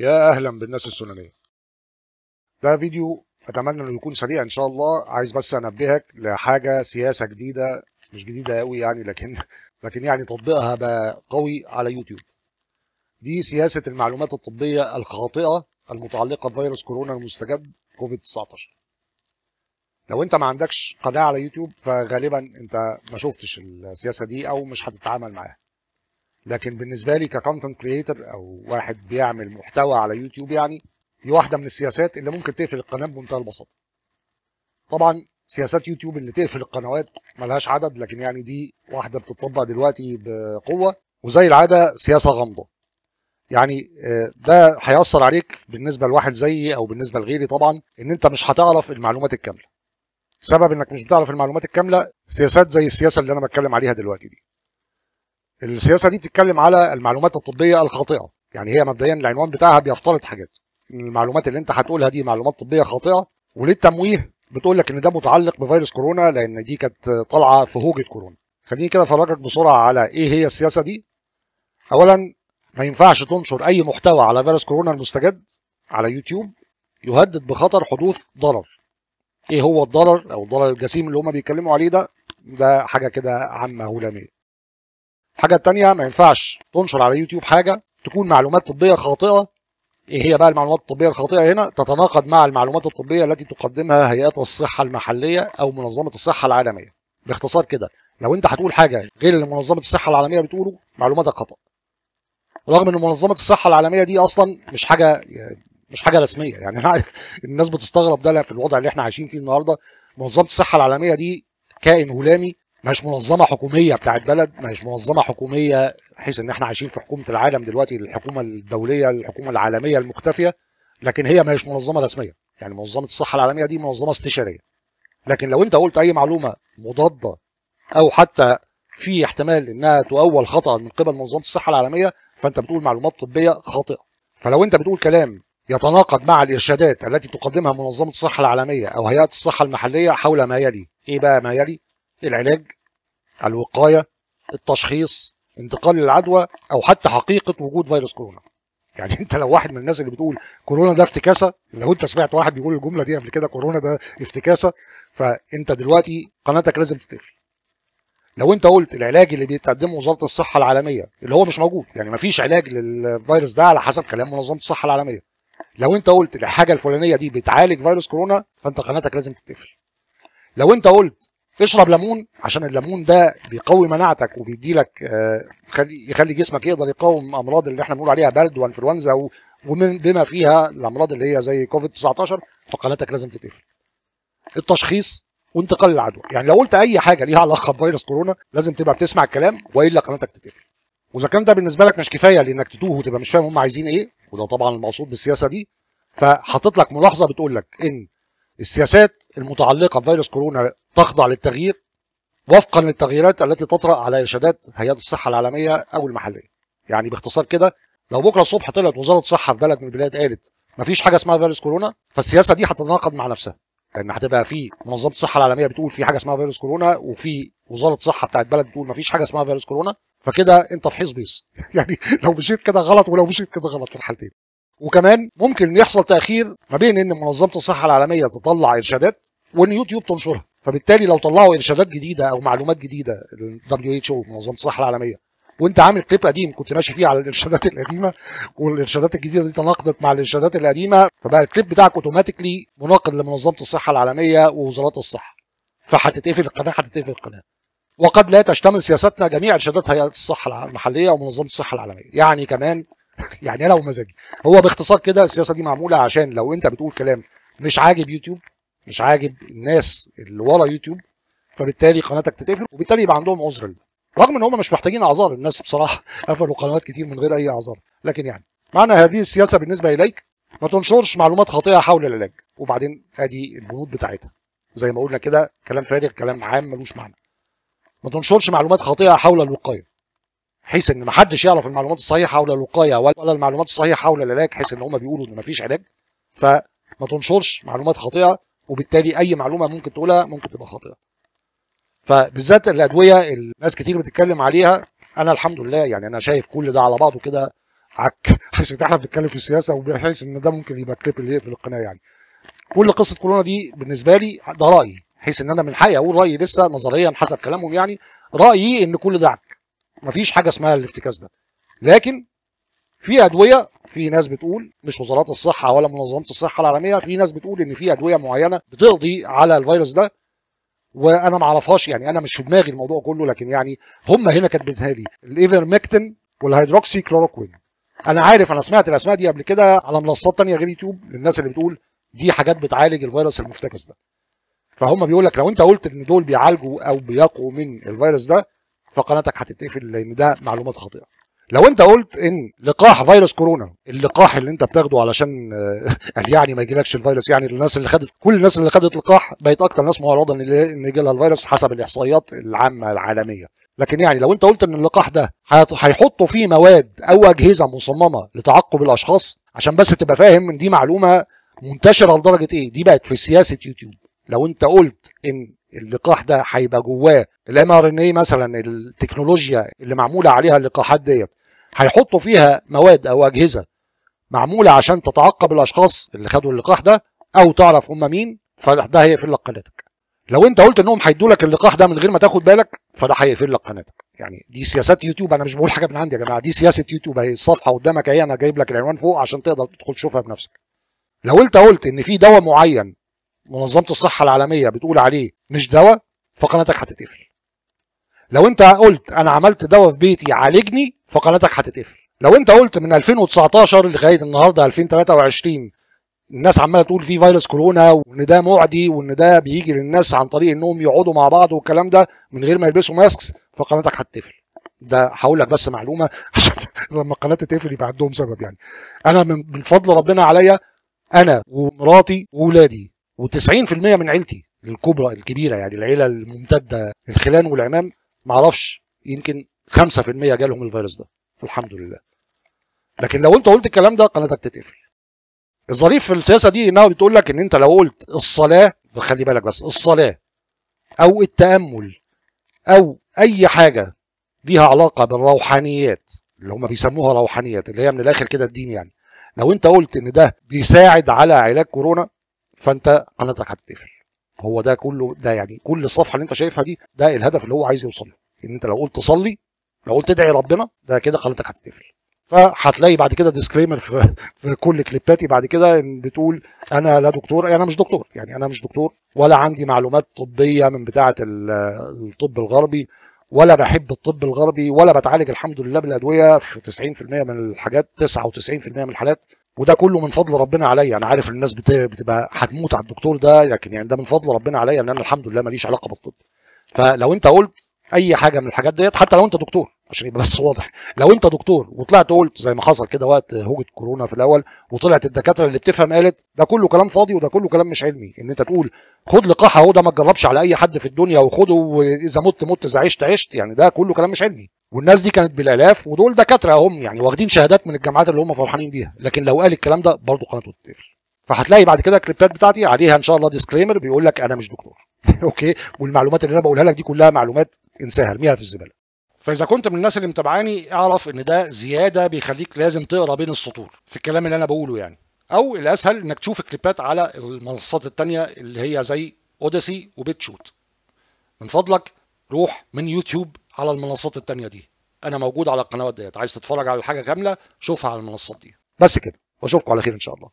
يا أهلا بالناس السنانية ده فيديو أتمنى إنه يكون سريع إن شاء الله عايز بس أنبهك لحاجة سياسة جديدة مش جديدة قوي يعني لكن لكن يعني تطبيقها بقى قوي على يوتيوب دي سياسة المعلومات الطبية الخاطئة المتعلقة بفيروس كورونا المستجد كوفيد 19 لو انت ما عندكش قناة على يوتيوب فغالبا انت ما شفتش السياسة دي او مش هتتعامل معاها لكن بالنسبه لي ككونتنت كريتور او واحد بيعمل محتوى على يوتيوب يعني دي واحده من السياسات اللي ممكن تقفل القناه بمنتهى البساطه طبعا سياسات يوتيوب اللي تقفل القنوات ملهاش عدد لكن يعني دي واحده بتطبق دلوقتي بقوه وزي العاده سياسه غامضه يعني آه، ده هيأثر عليك بالنسبه لواحد زيي او بالنسبه لغيري طبعا ان انت مش هتعرف المعلومات الكامله سبب انك مش بتعرف المعلومات الكامله سياسات زي السياسه اللي انا بتكلم عليها دلوقتي دي السياسه دي بتتكلم على المعلومات الطبيه الخاطئه يعني هي مبدئيا العنوان بتاعها بيفترض حاجات المعلومات اللي انت هتقولها دي معلومات طبيه خاطئه وللتمويه بتقول لك ان ده متعلق بفيروس كورونا لان دي كانت طالعه في هوجه كورونا خليني كده افرجك بسرعه على ايه هي السياسه دي اولا ما ينفعش تنشر اي محتوى على فيروس كورونا المستجد على يوتيوب يهدد بخطر حدوث ضرر ايه هو الضرر او الضرر الجسيم اللي هما بيتكلموا عليه ده ده حاجه كده عامه هلاميه الحاجه الثانيه ما ينفعش تنشر على يوتيوب حاجه تكون معلومات طبيه خاطئه ايه هي بقى المعلومات الطبيه الخاطئه هنا تتناقض مع المعلومات الطبيه التي تقدمها هيئات الصحه المحليه او منظمه الصحه العالميه باختصار كده لو انت هتقول حاجه غير اللي منظمه الصحه العالميه بتقوله معلوماتك خطا رغم ان منظمه الصحه العالميه دي اصلا مش حاجه مش حاجه رسميه يعني انا عارف الناس بتستغرب ده في الوضع اللي احنا عايشين فيه النهارده منظمه الصحه العالميه دي كائن هلامي مش منظمه حكوميه بتاعه بلد مش منظمه حكوميه بحيث ان احنا عايشين في حكومه العالم دلوقتي الحكومه الدوليه الحكومه العالميه المختفيه لكن هي مش منظمه رسميه يعني منظمه الصحه العالميه دي منظمه استشاريه لكن لو انت قلت اي معلومه مضاده او حتى في احتمال انها تؤول خطا من قبل منظمه الصحه العالميه فانت بتقول معلومات طبيه خاطئه فلو انت بتقول كلام يتناقض مع الارشادات التي تقدمها منظمه الصحه العالميه او هيئه الصحه المحليه حول ما يلي ايه بقى ما يلي العلاج الوقاية التشخيص انتقال العدوى او حتى حقيقة وجود فيروس كورونا يعني انت لو واحد من الناس اللي بتقول كورونا ده افتكاسه لو انت سمعت واحد بيقول الجمله دي قبل كده كورونا ده افتكاسه فانت دلوقتي قناتك لازم تتقفل لو انت قلت العلاج اللي بيتقدمه وزاره الصحه العالميه اللي هو مش موجود يعني ما فيش علاج للفيروس ده على حسب كلام منظمه الصحه العالميه لو انت قلت الحاجه الفلانيه دي بتعالج فيروس كورونا فانت قناتك لازم تتقفل لو انت قلت اشرب ليمون عشان الليمون ده بيقوي مناعتك وبيديلك آه، يخلي جسمك يقدر يقاوم امراض اللي احنا بنقول عليها برد وانفلونزا ومن بما فيها الامراض اللي هي زي كوفيد 19 فقناتك لازم تتقفل. التشخيص وانتقال العدوى، يعني لو قلت اي حاجه ليها علاقه بفيروس كورونا لازم تبقى بتسمع الكلام والا قناتك تتقفل. واذا كان ده بالنسبه لك مش كفايه لانك تتوه وتبقى مش فاهم هم عايزين ايه وده طبعا المقصود بالسياسه دي فحاطط لك ملاحظه بتقول لك ان السياسات المتعلقة بفيروس كورونا تخضع للتغيير وفقا للتغييرات التي تطرأ على إرشادات هيئات الصحة العالمية أو المحلية يعني باختصار كده لو بكرة الصبح طلعت وزارة الصحة في بلد من البلاد قالت مفيش حاجة اسمها فيروس كورونا فالسياسة دي هتتناقض مع نفسها لان هتبقى في منظمه الصحه العالميه بتقول في حاجه اسمها فيروس كورونا وفي وزاره الصحه بتاعت بلد بتقول ما فيش حاجه اسمها فيروس كورونا فكده انت في حيص بيص يعني لو مشيت كده غلط ولو مشيت كده غلط في الحالتين وكمان ممكن يحصل تاخير ما بين ان منظمه الصحه العالميه تطلع ارشادات وان يوتيوب تنشرها فبالتالي لو طلعوا ارشادات جديده او معلومات جديده الدبليو اتش او منظمه الصحه العالميه وانت عامل كليب قديم كنت ماشي فيه على الارشادات القديمه والارشادات الجديده دي تناقضت مع الارشادات القديمه فبقى الكليب بتاعك اوتوماتيكلي مناقض لمنظمه الصحه العالميه ووزارات الصحه فهتتقفل القناه هتتقفل القناه وقد لا تشتمل سياستنا جميع ارشادات هيئه الصحه المحليه ومنظمه الصحه العالميه يعني كمان يعني انا ومزاجي هو باختصار كده السياسه دي معموله عشان لو انت بتقول كلام مش عاجب يوتيوب مش عاجب الناس اللي ورا يوتيوب فبالتالي قناتك تتقفل وبالتالي يبقى عندهم عذر لده رغم ان هم مش محتاجين اعذار الناس بصراحه قفلوا قنوات كتير من غير اي اعذار لكن يعني معنى هذه السياسه بالنسبه اليك ما تنشرش معلومات خاطئه حول العلاج وبعدين ادي البنود بتاعتها زي ما قلنا كده كلام فارغ كلام عام ملوش معنى ما تنشرش معلومات خاطئه حول الوقايه حيث ان محدش يعرف المعلومات الصحيحه حول الوقايه ولا المعلومات الصحيحه حول العلاج حيث ان هم بيقولوا ان مفيش علاج فما تنشرش معلومات خاطئه وبالتالي اي معلومه ممكن تقولها ممكن تبقى خاطئه فبالذات الادويه الناس كتير بتتكلم عليها انا الحمد لله يعني انا شايف كل ده على بعضه كده عك حيث احنا بنتكلم في السياسه وبحيث ان ده ممكن يبقى كليب اللي يقفل القناه يعني كل قصه كورونا دي بالنسبه لي ده رايي حيث ان انا من حقي اقول رايي لسه نظريا حسب كلامهم يعني رايي ان كل ده عك مفيش حاجه اسمها الافتكاس ده لكن في ادويه في ناس بتقول مش وزارات الصحه ولا منظمه الصحه العالميه في ناس بتقول ان في ادويه معينه بتقضي على الفيروس ده وانا ما اعرفهاش يعني انا مش في دماغي الموضوع كله لكن يعني هم هنا كاتبينها لي الايفرمكتين والهيدروكسي كلوروكوين انا عارف انا سمعت الاسماء دي قبل كده على منصات تانية غير يوتيوب للناس اللي بتقول دي حاجات بتعالج الفيروس المفتكس ده فهم بيقول لك لو انت قلت ان دول بيعالجوا او بيقوا من الفيروس ده فقناتك هتتقفل لان ده معلومات خاطئه لو انت قلت ان لقاح فيروس كورونا اللقاح اللي انت بتاخده علشان قال يعني ما يجيلكش الفيروس يعني الناس اللي خدت كل الناس اللي خدت لقاح بقت اكتر ناس معرضه ان لها الفيروس حسب الاحصائيات العامه العالميه لكن يعني لو انت قلت ان اللقاح ده هيحطوا فيه مواد او اجهزه مصممه لتعقب الاشخاص عشان بس تبقى فاهم ان دي معلومه منتشره لدرجه ايه دي بقت في سياسه يوتيوب لو انت قلت ان اللقاح ده هيبقى جواه الام ار ان اي مثلا التكنولوجيا اللي معموله عليها اللقاحات ديت هيحطوا فيها مواد او اجهزه معموله عشان تتعقب الاشخاص اللي خدوا اللقاح ده او تعرف هم مين فده هيقفل لك قناتك لو انت قلت انهم هيدوا لك اللقاح ده من غير ما تاخد بالك فده هيقفل لك قناتك يعني دي سياسات يوتيوب انا مش بقول حاجه من عندي يا جماعه دي سياسه يوتيوب اهي الصفحه قدامك اهي انا جايب لك العنوان فوق عشان تقدر تدخل تشوفها بنفسك لو انت قلت ان في دواء معين منظمه الصحه العالميه بتقول عليه مش دواء فقناتك هتتقفل لو انت قلت انا عملت دواء في بيتي عالجني فقناتك هتتقفل لو انت قلت من 2019 لغايه النهارده 2023 الناس عماله تقول في فيروس كورونا وان ده معدي وان ده بيجي للناس عن طريق انهم يقعدوا مع بعض والكلام ده من غير ما يلبسوا ماسكس فقناتك هتتقفل ده هقول لك بس معلومه عشان لما القناه تتقفل يبقى عندهم سبب يعني انا من فضل ربنا عليا انا ومراتي واولادي و90% من عيلتي الكبرى الكبيره يعني العيله الممتده الخلان والعمام ما اعرفش يمكن 5% جالهم الفيروس ده الحمد لله لكن لو انت قلت الكلام ده قناتك تتقفل الظريف في السياسه دي انها بتقول لك ان انت لو قلت الصلاه خلي بالك بس الصلاه او التامل او اي حاجه ليها علاقه بالروحانيات اللي هم بيسموها روحانيات اللي هي من الاخر كده الدين يعني لو انت قلت ان ده بيساعد على علاج كورونا فانت قناتك هتتقفل هو ده كله ده يعني كل الصفحه اللي انت شايفها دي ده الهدف اللي هو عايز يوصل له ان انت لو قلت صلي لو قلت ادعي ربنا ده كده قناتك هتتقفل فهتلاقي بعد كده ديسكليمر في, في كل كليباتي بعد كده بتقول انا لا دكتور يعني انا مش دكتور يعني انا مش دكتور ولا عندي معلومات طبيه من بتاعه الطب الغربي ولا بحب الطب الغربي ولا بتعالج الحمد لله بالادويه في 90% من الحاجات 99% من الحالات وده كله من فضل ربنا عليا انا عارف الناس بتبقى هتموت على الدكتور ده لكن يعني ده من فضل ربنا عليا ان انا الحمد لله ماليش علاقه بالطب فلو انت قلت اي حاجه من الحاجات ديت حتى لو انت دكتور عشان يبقى بس واضح لو انت دكتور وطلعت قلت زي ما حصل كده وقت هوجه كورونا في الاول وطلعت الدكاتره اللي بتفهم قالت ده كله كلام فاضي وده كله كلام مش علمي ان انت تقول خد لقاح اهو ده ما تجربش على اي حد في الدنيا وخده واذا مت مت اذا عشت عشت يعني ده كله كلام مش علمي والناس دي كانت بالالاف ودول دكاتره هم يعني واخدين شهادات من الجامعات اللي هم فرحانين بيها لكن لو قال الكلام ده برضه قناته تتقفل فهتلاقي بعد كده الكليبات بتاعتي عليها ان شاء الله ديسكليمر بيقول لك انا مش دكتور اوكي والمعلومات اللي انا بقولها لك دي كلها معلومات انساها ارميها في الزباله فاذا كنت من الناس اللي متابعاني اعرف ان ده زياده بيخليك لازم تقرا بين السطور في الكلام اللي انا بقوله يعني او الاسهل انك تشوف الكليبات على المنصات التانية اللي هي زي اوديسي وبيتشوت من فضلك روح من يوتيوب على المنصات التانية دي انا موجود على القنوات ديت عايز تتفرج على الحاجه كامله شوفها على المنصات دي بس كده واشوفكم على خير ان شاء الله